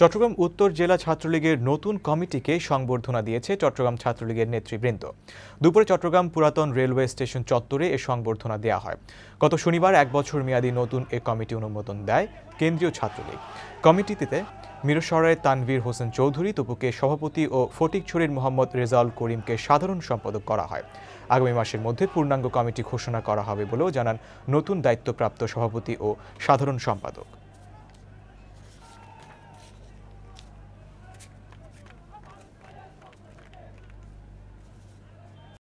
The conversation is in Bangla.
চট্টগ্রাম উত্তর জেলা ছাত্রলীগের নতুন কমিটিকে সংবর্ধনা দিয়েছে চট্টগ্রাম ছাত্রলীগের নেতৃবৃন্দ দুপুরে চট্টগ্রাম পুরাতন রেলওয়ে স্টেশন চত্বরে এ সংবর্ধনা দেওয়া হয় গত শনিবার এক বছর মেয়াদী নতুন এ কমিটি অনুমোদন দেয় কেন্দ্রীয় ছাত্রলীগ কমিটিতে মিরসরায় তানভীর হোসেন চৌধুরী তপুকে সভাপতি ও ফটিকছড়ির মোহাম্মদ রেজাউল করিমকে সাধারণ সম্পাদক করা হয় আগামী মাসের মধ্যে পূর্ণাঙ্গ কমিটি ঘোষণা করা হবে বলেও জানান নতুন দায়িত্বপ্রাপ্ত সভাপতি ও সাধারণ সম্পাদক